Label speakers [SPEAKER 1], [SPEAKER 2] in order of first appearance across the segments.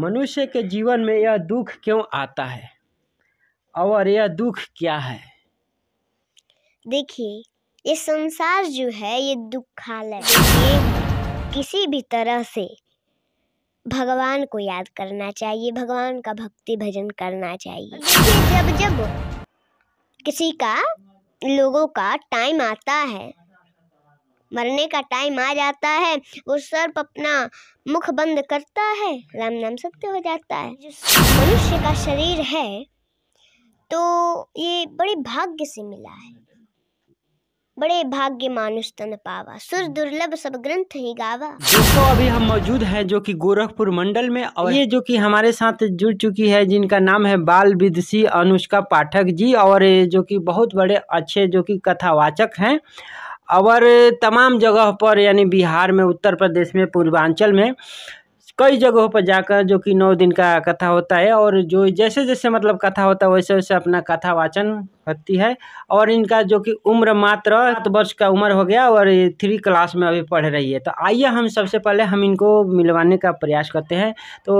[SPEAKER 1] मनुष्य के जीवन में यह दुख क्यों आता है और यह दुख क्या है
[SPEAKER 2] देखिए ये संसार जो है ये दुखालय किसी भी तरह से भगवान को याद करना चाहिए भगवान का भक्ति भजन करना चाहिए जब जब किसी का लोगों का टाइम आता है मरने का टाइम आ जाता है वो सर्प अपना मुख बंद करता है राम नाम सत्य हो जाता है जो मनुष्य का शरीर है तो ये बड़े भाग्य से मिला है बड़े भाग्य मानुष तन पावा सुर दुर्लभ सब ग्रंथ ही गावा दोस्तों
[SPEAKER 1] अभी हम मौजूद हैं जो कि गोरखपुर मंडल में और ये जो कि हमारे साथ जुड़ चुकी है जिनका नाम है बाल विदुषी अनुष्का पाठक जी और ये जो कि बहुत बड़े अच्छे जो कि कथावाचक हैं और तमाम जगह पर यानी बिहार में उत्तर प्रदेश में पूर्वांचल में कई जगहों पर जाकर जो कि नौ दिन का कथा होता है और जो जैसे जैसे मतलब कथा होता है वैसे वैसे अपना कथा वाचन होती है और इनका जो कि उम्र मात्र सात वर्ष का उम्र हो गया और थ्री क्लास में अभी पढ़ रही है तो आइए हम सबसे पहले हम इनको मिलवाने का प्रयास करते हैं तो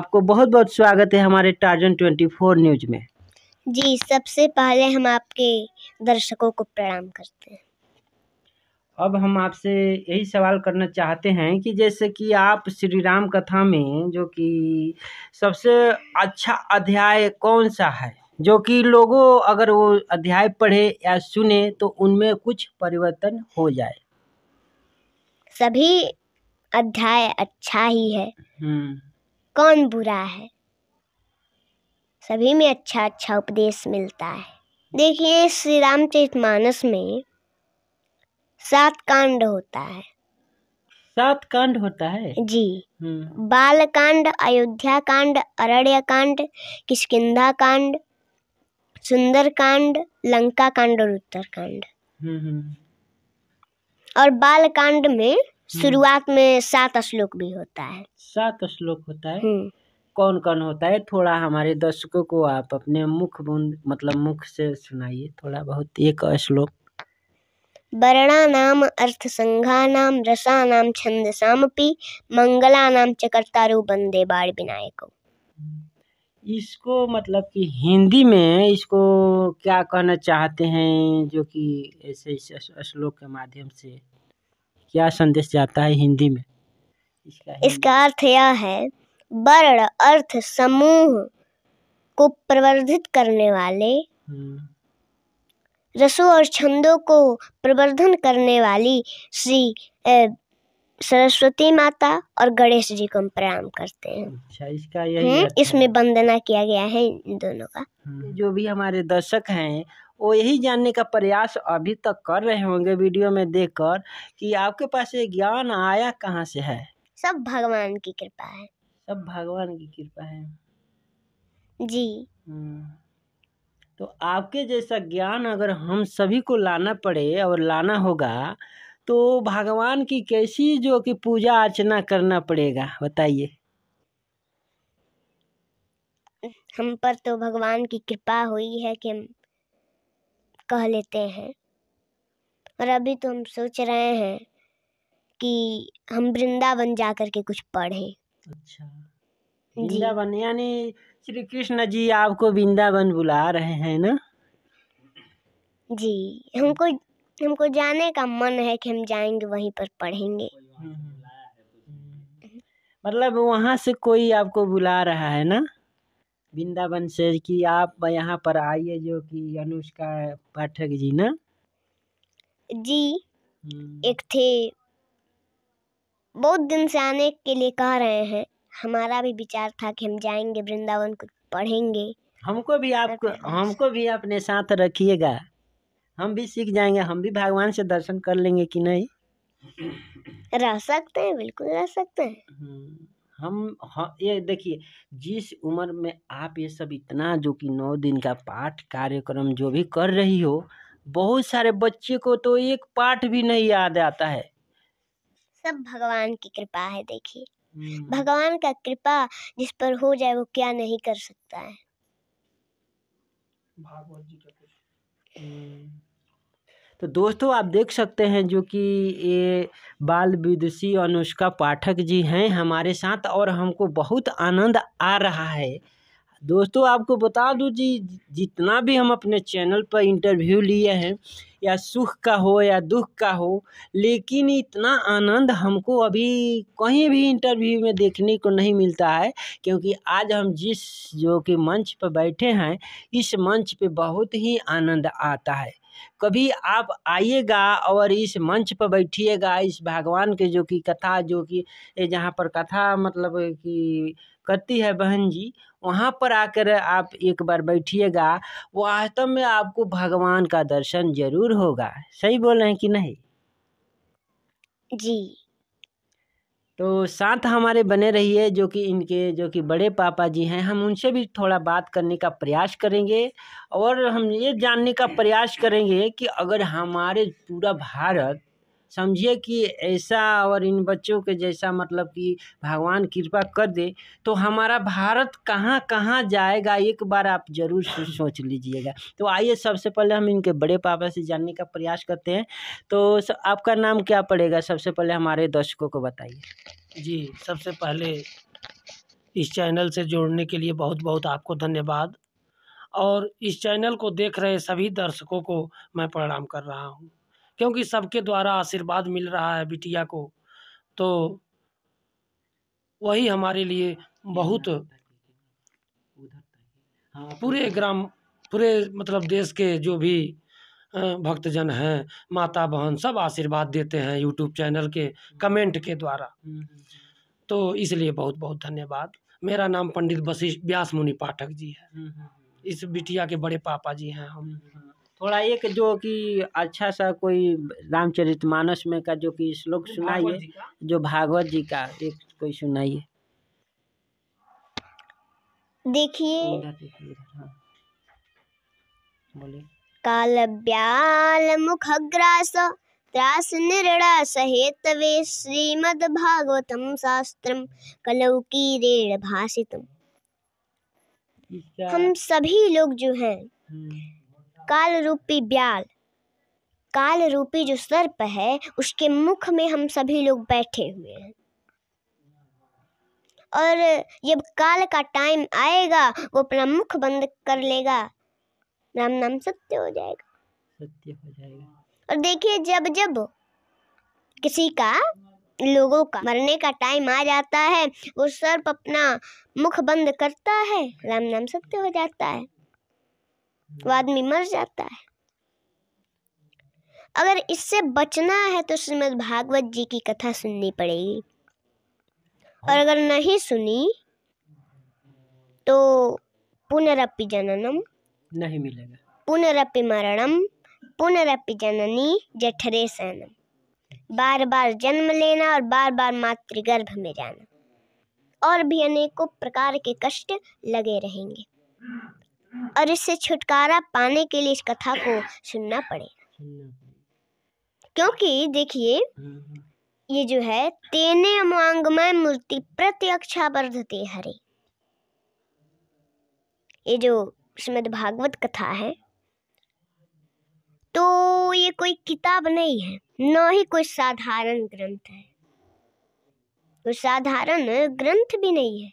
[SPEAKER 1] आपको बहुत बहुत स्वागत है हमारे टार्जन ट्वेंटी फोर न्यूज में
[SPEAKER 2] जी सबसे पहले हम आपके दर्शकों को प्रणाम करते हैं अब हम
[SPEAKER 1] आपसे यही सवाल करना चाहते हैं कि जैसे कि आप श्री राम कथा में जो कि सबसे अच्छा अध्याय कौन सा है जो कि लोगों अगर वो अध्याय पढ़े या सुने तो उनमें कुछ परिवर्तन हो जाए
[SPEAKER 2] सभी अध्याय अच्छा ही है हम्म। कौन बुरा है सभी में अच्छा अच्छा उपदेश मिलता है देखिए श्री रामचरित मानस में सात कांड होता है सात कांड होता है जी हम्म। बाल कांड अयोध्या कांड अरण्य कांड किसकिधा कांड सुंदर कांड लंका कांड और उत्तर कांड हम्म, हम्म। और बाल कांड में शुरुआत में सात श्लोक भी होता है सात श्लोक होता है
[SPEAKER 1] कौन कौन होता है थोड़ा हमारे दर्शकों को आप अपने मुख बूंद मतलब मुख
[SPEAKER 2] से सुनाइए थोड़ा बहुत एक श्लोक वर्णानाम् अर्थसङ्घानां रसानां छन्दसामपि मंगलानां च बंदे बाण
[SPEAKER 1] इसको मतलब कि हिंदी में इसको क्या कहना चाहते हैं जो कि ऐसे इस श्लोक के माध्यम से क्या संदेश जाता है हिंदी में
[SPEAKER 2] इसका, इसका अर्थ यह है वर्ण अर्थ समूह को प्रवर्धित करने वाले हम्म। रसों और छंदों को प्रवर्धन करने वाली श्री सरस्वती माता और गणेश जी को हम प्रणाम करते हैं अच्छा, इसका यही हम्म, इसमें वंदना किया गया है इन दोनों का
[SPEAKER 1] हम्म। जो भी हमारे दर्शक हैं वो यही जानने का प्रयास अभी तक कर रहे होंगे वीडियो में देखकर कि आपके पास ये ज्ञान आया कहाँ से है
[SPEAKER 2] सब भगवान की कृपा है सब
[SPEAKER 1] भगवान की कृपा है जी हम्म। तो आपके जैसा ज्ञान अगर हम सभी को लाना पड़े और लाना होगा तो भगवान की कैसी जो कि पूजा अर्चना करना पड़ेगा बताइए
[SPEAKER 2] हम पर तो भगवान की कृपा हुई है कि हम कह लेते हैं और अभी तो हम सोच रहे हैं कि हम वृंदावन जा करके कुछ पढ़ें अच्छा वृंदावन
[SPEAKER 1] यानी श्री कृष्ण जी आपको वृंदावन बुला रहे हैं ना
[SPEAKER 2] जी हमको हमको जाने का मन है कि हम जाएंगे वहीं पर पढ़ेंगे मतलब वहाँ से कोई
[SPEAKER 1] आपको बुला रहा है ना वृंदावन से कि आप यहाँ पर आइए जो कि
[SPEAKER 2] अनुष्का पाठक जी ना जी हम्म। एक थे बहुत दिन से आने के लिए कह रहे हैं हमारा भी विचार था कि हम जाएंगे वृंदावन कुछ पढ़ेंगे हमको भी आप हमको भी अपने
[SPEAKER 1] साथ रखिएगा हम भी सीख जाएंगे हम भी भगवान से दर्शन कर लेंगे कि नहीं रह सकते हैं बिल्कुल रह सकते हैं हम्म, हम ये देखिए जिस उम्र में आप ये सब इतना जो कि नौ दिन का पाठ कार्यक्रम जो भी कर रही हो बहुत सारे बच्चे को तो एक पाठ भी नहीं याद आता है
[SPEAKER 2] सब भगवान की कृपा है देखिए हम्म। भगवान का कृपा जिस पर हो जाए वो क्या नहीं कर सकता है
[SPEAKER 1] हम्म। तो दोस्तों आप देख सकते हैं जो कि ये बाल विदुषी अनुष्का पाठक जी हैं हमारे साथ और हमको बहुत आनंद आ रहा है दोस्तों आपको बता दूं जी जितना भी हम अपने चैनल पर इंटरव्यू लिए हैं या सुख का हो या दुख का हो लेकिन इतना आनंद हमको अभी कहीं भी इंटरव्यू में देखने को नहीं मिलता है क्योंकि आज हम जिस जो कि मंच पर बैठे हैं इस मंच पे बहुत ही आनंद आता है कभी आप आइएगा और इस मंच पर बैठिएगा इस भगवान के जो कि कथा जो कि जहाँ पर कथा मतलब कि करती है बहन जी वहाँ पर आकर आप एक बार बैठिएगा वास्तव में आपको भगवान का दर्शन जरूर होगा सही बोल रहे हैं कि नहीं जी तो साथ हमारे बने रहिए जो कि इनके जो कि बड़े पापा जी हैं हम उनसे भी थोड़ा बात करने का प्रयास करेंगे और हम ये जानने का प्रयास करेंगे कि अगर हमारे पूरा भारत समझिए कि ऐसा और इन बच्चों के जैसा मतलब कि भगवान कृपा कर दे तो हमारा भारत कहाँ कहाँ जाएगा एक बार आप ज़रूर सोच लीजिएगा तो आइए सबसे पहले हम इनके बड़े पापा से जानने का प्रयास करते हैं तो आपका नाम क्या पड़ेगा सबसे पहले हमारे दर्शकों को बताइए जी सबसे पहले इस चैनल से जोड़ने के लिए बहुत बहुत आपको धन्यवाद और इस चैनल को देख रहे सभी दर्शकों को मैं प्रणाम कर रहा हूँ क्योंकि सबके द्वारा आशीर्वाद मिल रहा है बिटिया को तो वही हमारे लिए बहुत पूरे ग्राम पूरे मतलब देश के जो भी भक्तजन हैं माता बहन सब आशीर्वाद देते हैं यूट्यूब चैनल के कमेंट के द्वारा तो इसलिए बहुत बहुत धन्यवाद मेरा नाम पंडित वशिष्ठ व्यास मुनि पाठक जी है इस बिटिया के बड़े पापा जी हैं हम थोड़ा एक जो कि अच्छा सा कोई रामचरित मानस में का जो कि श्लोक सुनाइए जो भागवत जी का एक कोई सुनाइए
[SPEAKER 2] देखिए तो हाँ। ब्याल मुख ग्रास त्रास भागवतम हेतवे कलौ की रेण भाषितम् हम सभी लोग जो हैं हम्म। काल रूपी ब्याल काल रूपी जो सर्प है उसके मुख में हम सभी लोग बैठे हुए हैं और जब काल का टाइम आएगा वो अपना मुख बंद कर लेगा राम नाम सत्य हो जाएगा सत्य हो जाएगा और देखिए जब जब किसी का लोगों का मरने का टाइम आ जाता है वो सर्प अपना मुख बंद करता है राम नाम सत्य हो जाता है वो आदमी मर जाता है अगर इससे बचना है तो श्रीमद भागवत जी की कथा सुननी पड़ेगी और अगर नहीं सुनी तो पुनरअपि जननम नहीं मिलेगा पुनरअपि मरणम पुनरअपि जननी जठरे सैनम बार बार जन्म लेना और बार बार मातृगर्भ में जाना और भी अनेकों प्रकार के कष्ट लगे रहेंगे और इससे छुटकारा पाने के लिए इस कथा को सुनना पड़ेगा क्योंकि देखिए हाँ, हाँ। ये जो है तेने अमांगमय मूर्ति प्रत्यक्षा वर्धते हरे ये जो श्रीमद भागवत कथा है तो ये कोई किताब नहीं है न ही कोई साधारण ग्रंथ है कोई साधारण ग्रंथ भी नहीं है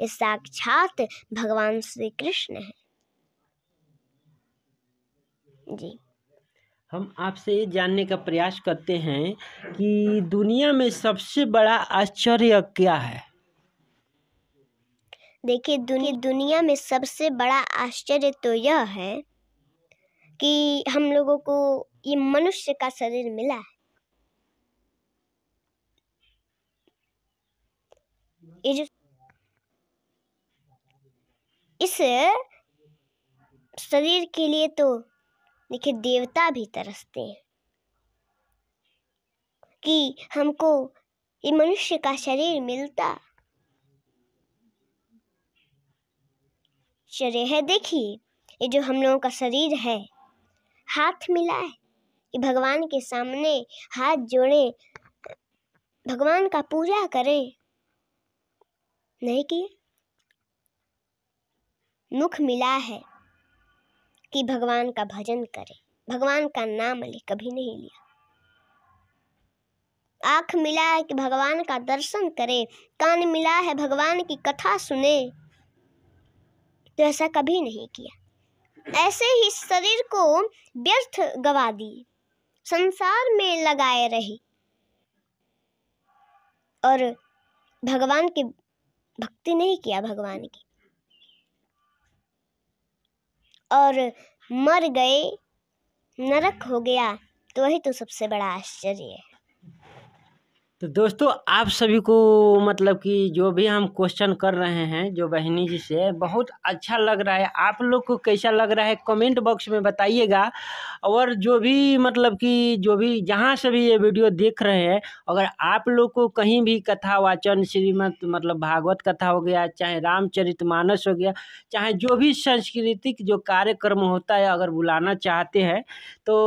[SPEAKER 2] ये साक्षात भगवान श्री कृष्ण है
[SPEAKER 1] जी हम आपसे ये जानने का प्रयास करते हैं कि दुनिया में सबसे बड़ा आश्चर्य क्या है
[SPEAKER 2] देखिए दुनिया दुनिया में सबसे बड़ा आश्चर्य तो यह है कि हम लोगों को ये मनुष्य का शरीर मिला है ये जो इस शरीर के लिए तो देखिए देवता भी तरसते हैं कि हमको ये मनुष्य का शरीर मिलता शरीर है देखिए ये जो हम लोगों का शरीर है हाथ मिला है भगवान के सामने हाथ जोड़े भगवान का पूजा करें नहीं किया मुख मिला है कि भगवान का भजन करे भगवान का नाम ले कभी नहीं लिया आँख मिला है कि भगवान का दर्शन करे कान मिला है भगवान की कथा सुने तो ऐसा कभी नहीं किया ऐसे ही शरीर को व्यर्थ गवा दिए संसार में लगाए रहे और भगवान की भक्ति नहीं किया भगवान की और मर गए नरक हो गया तो वही तो सबसे बड़ा आश्चर्य है
[SPEAKER 1] तो दोस्तों आप सभी को मतलब कि जो भी हम क्वेश्चन कर रहे हैं जो बहनी जी से बहुत अच्छा लग रहा है आप लोग को कैसा लग रहा है कमेंट बॉक्स में बताइएगा और जो भी मतलब कि जो भी जहाँ से भी ये वीडियो देख रहे हैं अगर आप लोग को कहीं भी कथा वाचन श्रीमद मतलब भागवत कथा हो गया चाहे रामचरित मानस हो गया चाहे जो भी सांस्कृतिक जो कार्यक्रम होता है अगर बुलाना चाहते हैं तो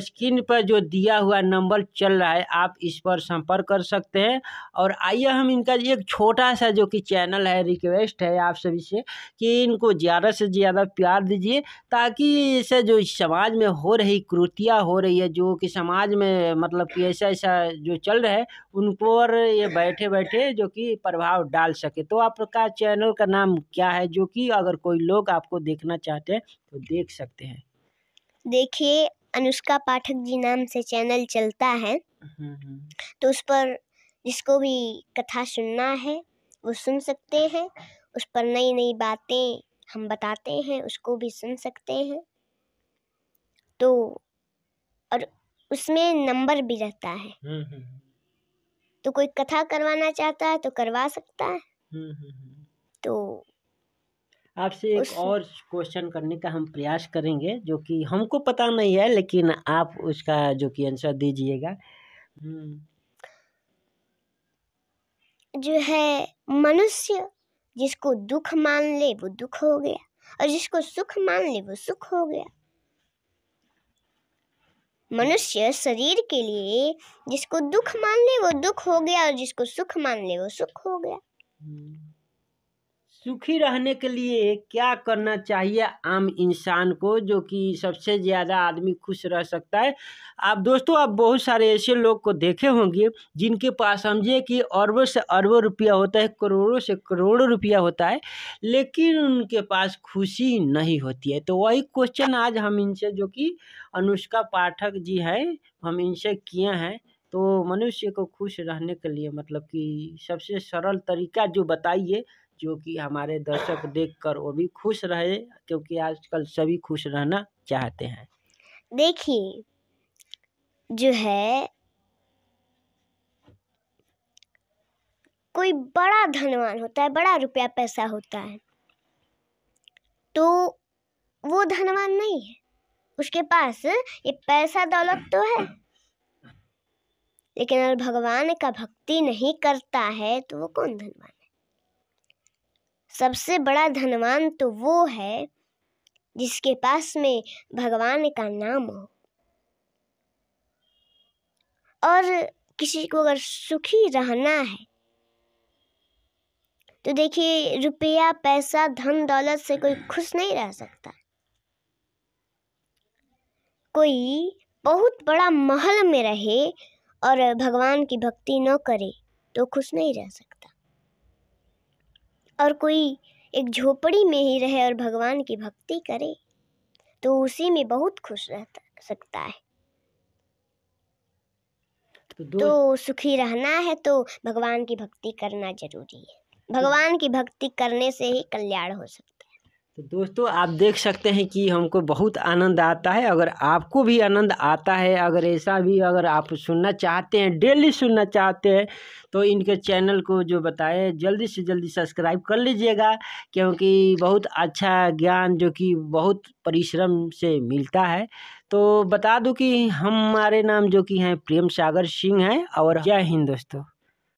[SPEAKER 1] स्क्रीन पर जो दिया हुआ नंबर चल रहा है आप इस पर संपर्क कर सकते हैं और आइए हम इनका एक छोटा सा जो कि चैनल है रिक्वेस्ट है आप सभी से कि इनको ज़्यादा से ज़्यादा प्यार दीजिए ताकि ऐसे जो समाज में हो रही क्रूतियाँ हो रही है जो कि समाज में मतलब कि ऐसा ऐसा जो चल रहा है उन पर ये बैठे बैठे जो कि प्रभाव डाल सके तो आपका चैनल का नाम क्या है जो कि अगर कोई लोग आपको देखना चाहते हैं तो देख सकते हैं
[SPEAKER 2] देखिए अनुष्का पाठक जी नाम से चैनल चलता है हम्म, हम्म। तो उस पर जिसको भी कथा सुनना है वो सुन सकते हैं उस पर नई नई बातें हम बताते हैं उसको भी सुन सकते हैं तो और उसमें नंबर भी रहता है हम्म, तो कोई कथा करवाना चाहता है तो करवा सकता है तो
[SPEAKER 1] आपसे एक और क्वेश्चन करने का हम प्रयास करेंगे जो कि हमको पता नहीं है लेकिन आप उसका जो कि आंसर दीजिएगा हम्म।
[SPEAKER 2] जो है मनुष्य जिसको दुख मान ले वो दुख हो गया और जिसको सुख मान ले वो सुख हो गया मनुष्य शरीर के लिए जिसको दुख मान ले वो दुख हो गया और जिसको सुख मान ले वो सुख हो गया हम्म।
[SPEAKER 1] सुखी रहने के लिए क्या करना चाहिए आम इंसान को जो कि सबसे ज़्यादा आदमी खुश रह सकता है आप दोस्तों आप बहुत सारे ऐसे लोग को देखे होंगे जिनके पास समझिए कि अरबों से अरबों रुपया होता है करोड़ों से करोड़ों रुपया होता है लेकिन उनके पास खुशी नहीं होती है तो वही क्वेश्चन आज हम इनसे जो कि अनुष्का पाठक जी हैं हम इनसे किए हैं तो मनुष्य को खुश रहने के लिए मतलब कि सबसे सरल तरीका जो बताइए जो कि हमारे दर्शक देखकर वो भी खुश रहे क्योंकि आजकल सभी खुश रहना चाहते हैं
[SPEAKER 2] देखिए जो है कोई बड़ा धनवान होता है बड़ा रुपया पैसा होता है तो वो धनवान नहीं है उसके पास ये पैसा दौलत तो है लेकिन अगर भगवान का भक्ति नहीं करता है तो वो कौन धनवान सबसे बड़ा धनवान तो वो है जिसके पास में भगवान का नाम हो और किसी को अगर सुखी रहना है तो देखिए रुपया पैसा धन दौलत से कोई खुश नहीं रह सकता कोई बहुत बड़ा महल में रहे और भगवान की भक्ति न करे तो खुश नहीं रह सकता और कोई एक झोपड़ी में ही रहे और भगवान की भक्ति करे तो उसी में बहुत खुश रह सकता है तो, तो सुखी रहना है तो भगवान की भक्ति करना जरूरी है तो भगवान की भक्ति करने से ही कल्याण हो सकता है
[SPEAKER 1] तो दोस्तों आप देख सकते हैं कि हमको बहुत आनंद आता है अगर आपको भी आनंद आता है अगर ऐसा भी अगर आप सुनना चाहते हैं डेली सुनना चाहते हैं तो इनके चैनल को जो बताए जल्दी से जल्दी सब्सक्राइब कर लीजिएगा क्योंकि बहुत अच्छा ज्ञान जो कि बहुत परिश्रम से मिलता है तो बता दूं कि हमारे नाम जो कि हैं प्रेम सागर सिंह हैं और जय हिंद दोस्तों